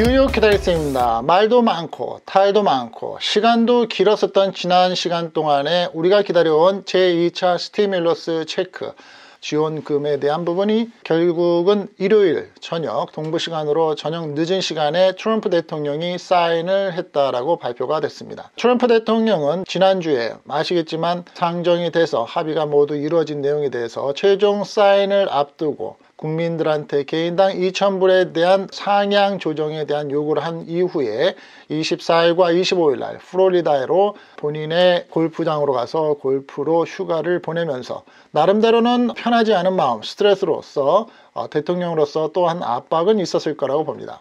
뉴욕 기다리쌤입니다. 말도 많고 탈도 많고 시간도 길었었던 지난 시간 동안에 우리가 기다려온 제2차 스티뮬러스 체크 지원금에 대한 부분이 결국은 일요일 저녁 동부 시간으로 저녁 늦은 시간에 트럼프 대통령이 사인을 했다라고 발표가 됐습니다. 트럼프 대통령은 지난주에 아시겠지만 상정이 돼서 합의가 모두 이루어진 내용에 대해서 최종 사인을 앞두고 국민들한테 개인당 2,000불에 대한 상향 조정에 대한 요구를 한 이후에 24일과 25일 날 플로리다로 본인의 골프장으로 가서 골프로 휴가를 보내면서 나름대로는 편하지 않은 마음, 스트레스로서 어, 대통령으로서 또한 압박은 있었을 거라고 봅니다.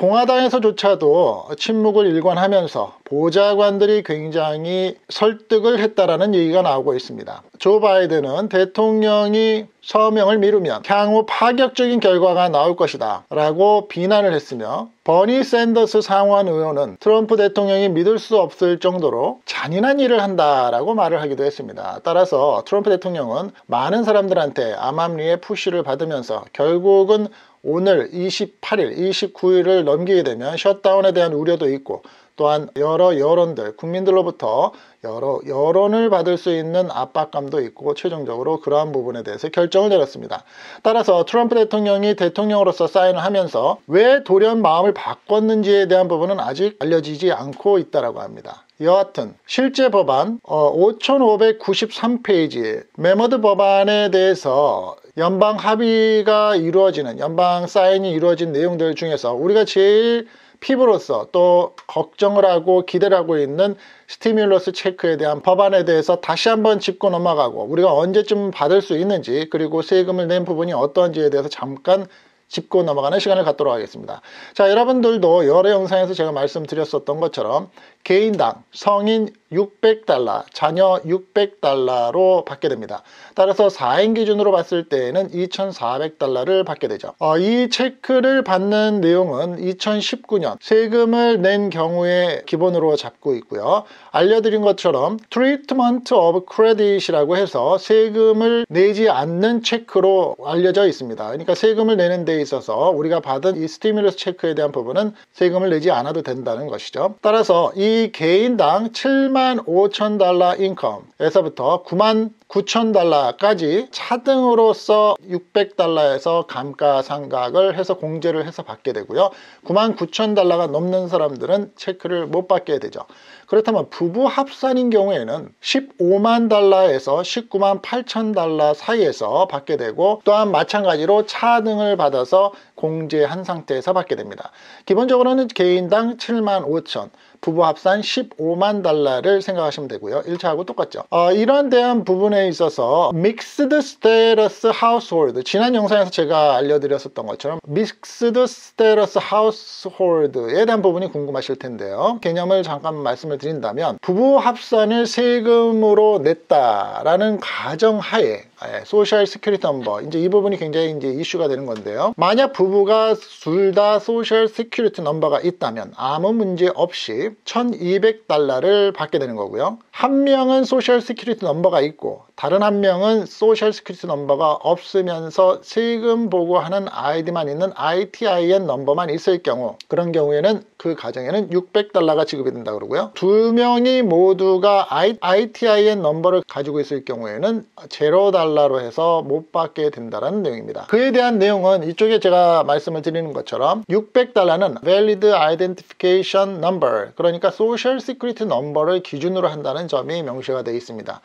공화당에서조차도 침묵을 일관하면서 보좌관들이 굉장히 설득을 했다라는 얘기가 나오고 있습니다. 조 바이든은 대통령이 서명을 미루면 향후 파격적인 결과가 나올 것이다 라고 비난을 했으며 버니 샌더스 상원 의원은 트럼프 대통령이 믿을 수 없을 정도로 잔인한 일을 한다라고 말을 하기도 했습니다. 따라서 트럼프 대통령은 많은 사람들한테 암암리의 푸쉬를 받으면서 결국은 오늘 28일, 29일을 넘기게 되면 셧다운에 대한 우려도 있고 또한 여러 여론들, 국민들로부터 여러 여론을 받을 수 있는 압박감도 있고 최종적으로 그러한 부분에 대해서 결정을 내렸습니다. 따라서 트럼프 대통령이 대통령으로서 사인을 하면서 왜 돌연 마음을 바꿨는지에 대한 부분은 아직 알려지지 않고 있다고 합니다. 여하튼 실제 법안 5593페이지 어, 메모드 법안에 대해서 연방 합의가 이루어지는 연방 사인이 이루어진 내용들 중에서 우리가 제일 피부로서 또 걱정을 하고 기대를 하고 있는 스티뮬러스 체크에 대한 법안에 대해서 다시 한번 짚고 넘어가고 우리가 언제쯤 받을 수 있는지 그리고 세금을 낸 부분이 어떤지에 대해서 잠깐 짚고 넘어가는 시간을 갖도록 하겠습니다. 자 여러분들도 여러 영상에서 제가 말씀드렸었던 것처럼 개인당 성인 600달러, 자녀 600달러로 받게 됩니다. 따라서 4인 기준으로 봤을 때에는 2,400달러를 받게 되죠. 어, 이 체크를 받는 내용은 2019년 세금을 낸 경우에 기본으로 잡고 있고요. 알려드린 것처럼 트리트먼트 오브 크레딧이라고 해서 세금을 내지 않는 체크로 알려져 있습니다. 그러니까 세금을 내는 데 있어서 우리가 받은 이 스티뮬러스 체크에 대한 부분은 세금을 내지 않아도 된다는 것이죠. 따라서 이이 개인당 7만 5천 달러 인컴에서부터 9만 9천 달러까지 차등으로써 600달러에서 감가상각을 해서 공제를 해서 받게 되고요. 9만 9천 달러가 넘는 사람들은 체크를 못 받게 되죠. 그렇다면 부부 합산인 경우에는 15만 달러에서 19만 8천 달러 사이에서 받게 되고 또한 마찬가지로 차등을 받아서 공제한 상태에서 받게 됩니다. 기본적으로는 개인당 7만 5천 부부 합산 15만 달러를 생각하시면 되고요. 1차하고 똑같죠. 어, 이런 대한 부분에 있어서 믹스드 스테 s 스 하우스홀드 지난 영상에서 제가 알려드렸었던 것처럼 믹스드 스테 s 스하우스홀드에 대한 부분이 궁금하실 텐데요. 개념을 잠깐 말씀을 드린다면 부부 합산을 세금으로 냈다라는 가정하에 예, 소셜 시큐리티 넘버 이제 이 부분이 굉장히 이제 이슈가 되는 건데요 만약 부부가 둘 다 소셜 시큐리티 넘버가 있다면 아무 문제 없이 1200달러를 받게 되는 거고요 한 명은 소셜 시큐리티 넘버가 있고 다른 한 명은 소셜 스크리트 넘버가 없으면서 세금 보고하는 아이디만 있는 ITIN 넘버만 있을 경우 그런 경우에는 그 가정에는 600달러가 지급이 된다 고 그러고요. 두 명이 모두가 ITIN 넘버를 가지고 있을 경우에는 제로 달러로 해서 못 받게 된다는 내용입니다. 그에 대한 내용은 이쪽에 제가 말씀을 드리는 것처럼 600달러는 Valid Identification Number 그러니까 소셜 시크릿 넘버를 기준으로 한다는 점이 명시가 되어 있습니다.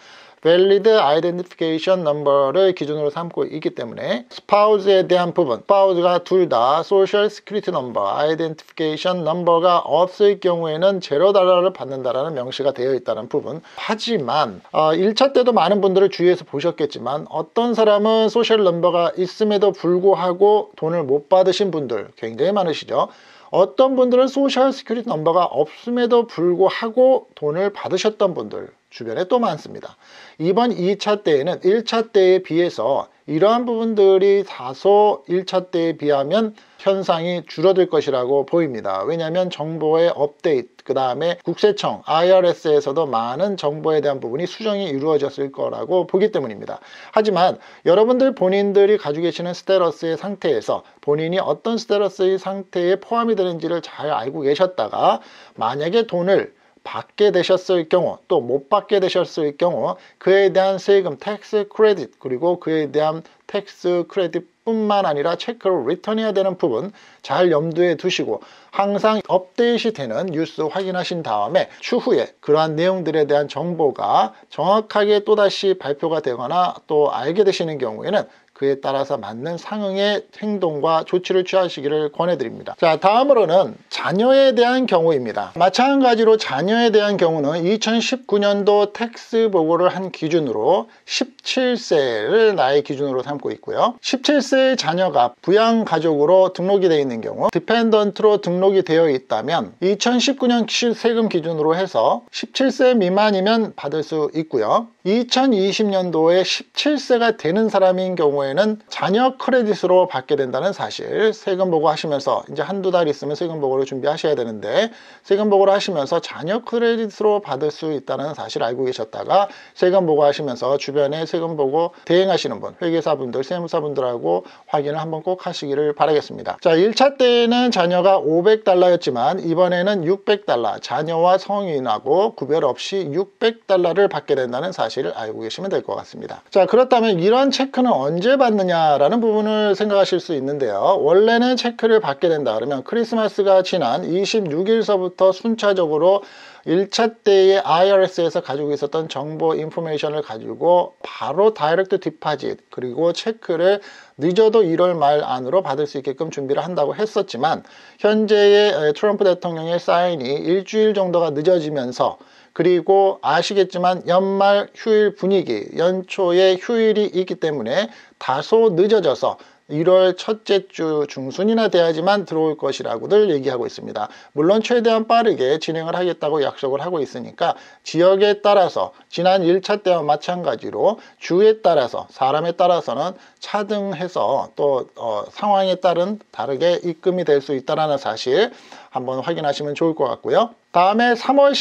valid identification number를 기준으로 삼고 있기 때문에 spouse에 대한 부분 spouse가 둘 다 social security number, identification number가 없을 경우에는 제로 달러를 받는다라는 명시가 되어 있다는 부분 하지만 어, 1차 때도 많은 분들을 주위에서 보셨겠지만 어떤 사람은 소셜 넘버가 있음에도 불구하고 돈을 못 받으신 분들 굉장히 많으시죠 어떤 분들은 소셜 스큐리티 넘버가 없음에도 불구하고 돈을 받으셨던 분들 주변에 또 많습니다. 이번 2차 때에는 1차 때에 비해서 이러한 부분들이 다소 1차 때에 비하면 현상이 줄어들 것이라고 보입니다. 왜냐하면 정보의 업데이트, 그 다음에 국세청, IRS에서도 많은 정보에 대한 부분이 수정이 이루어졌을 거라고 보기 때문입니다. 하지만 여러분들 본인들이 가지고 계시는 스테러스의 상태에서 본인이 어떤 스테러스의 상태에 포함이 되는지를 잘 알고 계셨다가 만약에 돈을 받게 되셨을 경우 또 못 받게 되셨을 경우 그에 대한 세금 텍스 크레딧 그리고 그에 대한 텍스 크레딧 뿐만 아니라 체크를 리턴해야 되는 부분 잘 염두에 두시고 항상 업데이트 되는 뉴스 확인하신 다음에 추후에 그러한 내용들에 대한 정보가 정확하게 또다시 발표가 되거나 또 알게 되시는 경우에는 그에 따라서 맞는 상응의 행동과 조치를 취하시기를 권해드립니다. 자 다음으로는 자녀에 대한 경우입니다. 마찬가지로 자녀에 대한 경우는 2019년도 텍스 보고를 한 기준으로 17세를 나의 기준으로 삼고 있고요. 17세의 자녀가 부양가족으로 등록이 되어 있는 경우 디펜던트로 등록이 되어 있다면 2019년 세금 기준으로 해서 17세 미만이면 받을 수 있고요. 2020년도에 17세가 되는 사람인 경우에 경우에는 잔여 크레딧으로 받게 된다는 사실 세금 보고 하시면서 이제 한두 달 있으면 세금 보고를 준비하셔야 되는데 세금 보고를 하시면서 자녀 크레딧으로 받을 수 있다는 사실 알고 계셨다가 세금 보고 하시면서 주변에 세금 보고 대행하시는 분 회계사분들 세무사분들하고 확인을 한번 꼭 하시기를 바라겠습니다 자 1차 때는 에자녀가 500달러였지만 이번에는 600달러 자녀와 성인하고 구별 없이 600달러를 받게 된다는 사실을 알고 계시면 될 것 같습니다 자 그렇다면 이런 체크는 언제 왜 받느냐라는 부분을 생각하실 수 있는데요. 원래는 체크를 받게 된다 그러면 크리스마스가 지난 26일서부터 순차적으로 1차 때의 IRS에서 가지고 있었던 정보 인포메이션을 가지고 바로 다이렉트 디파짓 그리고 체크를 늦어도 1월 말 안으로 받을 수 있게끔 준비를 한다고 했었지만 현재의 트럼프 대통령의 사인이 일주일 정도가 늦어지면서 그리고 아시겠지만 연말 휴일 분위기 연초에 휴일이 있기 때문에 다소 늦어져서 1월 첫째 주 중순이나 돼야지만 들어올 것이라고들 얘기하고 있습니다. 물론 최대한 빠르게 진행을 하겠다고 약속을 하고 있으니까 지역에 따라서 지난 1차 때와 마찬가지로 주에 따라서 사람에 따라서는 차등해서 또 어, 상황에 따른 다르게 입금이 될 수 있다는 사실 한번 확인하시면 좋을 것 같고요. 다음에 3월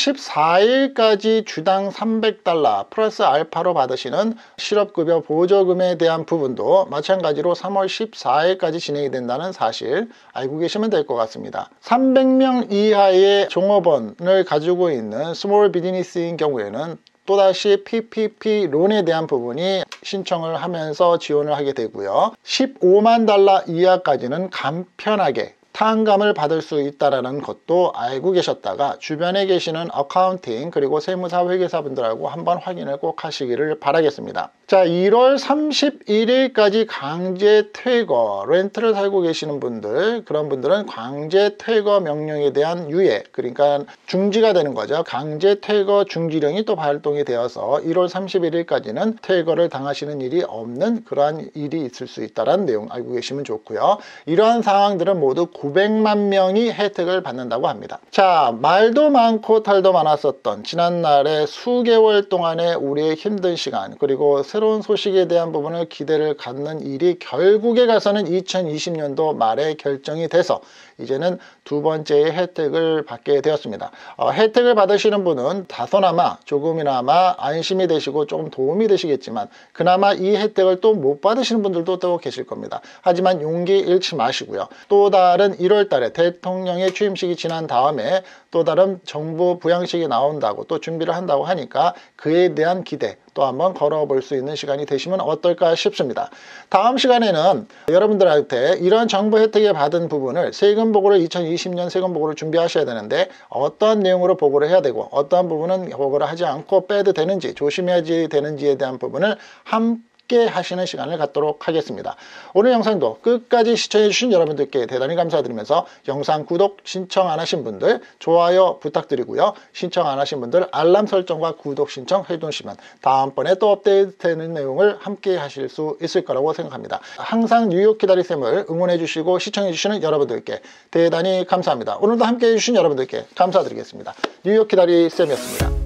14일까지 주당 300달러 플러스 알파로 받으시는 실업급여 보조금에 대한 부분도 마찬가지로 3월 14일까지 진행이 된다는 사실 알고 계시면 될 것 같습니다. 300명 이하의 종업원을 가지고 있는 스몰 비즈니스인 경우에는 또다시 PPP 론에 대한 부분이 신청을 하면서 지원을 하게 되고요. 15만 달러 이하까지는 간편하게 타안감을 받을 수 있다는 것도 알고 계셨다가 주변에 계시는 어카운팅 그리고 세무사 회계사분들하고 한번 확인을 꼭 하시기를 바라겠습니다. 자 1월 31일까지 강제 퇴거 렌트를 살고 계시는 분들 그런 분들은 강제 퇴거 명령에 대한 유예 그러니까 중지가 되는 거죠 강제 퇴거 중지령이 또 발동이 되어서 1월 31일까지는 퇴거를 당하시는 일이 없는 그러한 일이 있을 수 있다는 내용 알고 계시면 좋고요 이러한 상황들은 모두 900만 명이 혜택을 받는다고 합니다 자 말도 많고 탈도 많았었던 지난날의 수개월 동안의 우리의 힘든 시간 그리고 새로운 소식에 대한 부분을 기대를 갖는 일이 결국에 가서는 2020년도 말에 결정이 돼서 이제는 두 번째의 혜택을 받게 되었습니다. 어, 혜택을 받으시는 분은 다소나마 조금이나마 안심이 되시고 조금 도움이 되시겠지만 그나마 이 혜택을 또 못 받으시는 분들도 또 계실 겁니다. 하지만 용기 잃지 마시고요. 또 다른 1월 달에 대통령의 취임식이 지난 다음에 또 다른 정부 부양식이 나온다고 또 준비를 한다고 하니까 그에 대한 기대 또 한번 걸어볼 수 있는 시간이 되시면 어떨까 싶습니다. 다음 시간에는 여러분들한테 이런 정부 혜택에 받은 부분을 세금 세금 보고를 2020년 세금 보고를 준비하셔야 되는데 어떠한 내용으로 보고를 해야 되고 어떠한 부분은 보고를 하지 않고 빼도 되는지 조심해야지 되는지에 대한 부분을 한 함께 하시는 시간을 갖도록 하겠습니다. 오늘 영상도 끝까지 시청해주신 여러분들께 대단히 감사드리면서 영상 구독 신청 안 하신 분들 좋아요 부탁드리고요. 신청 안 하신 분들 알람 설정과 구독 신청 해두시면 다음번에 또 업데이트되는 내용을 함께 하실 수 있을 거라고 생각합니다. 항상 뉴욕 기다리쌤을 응원해주시고 시청해주시는 여러분들께 대단히 감사합니다. 오늘도 함께 해주신 여러분들께 감사드리겠습니다. 뉴욕 기다리쌤이었습니다.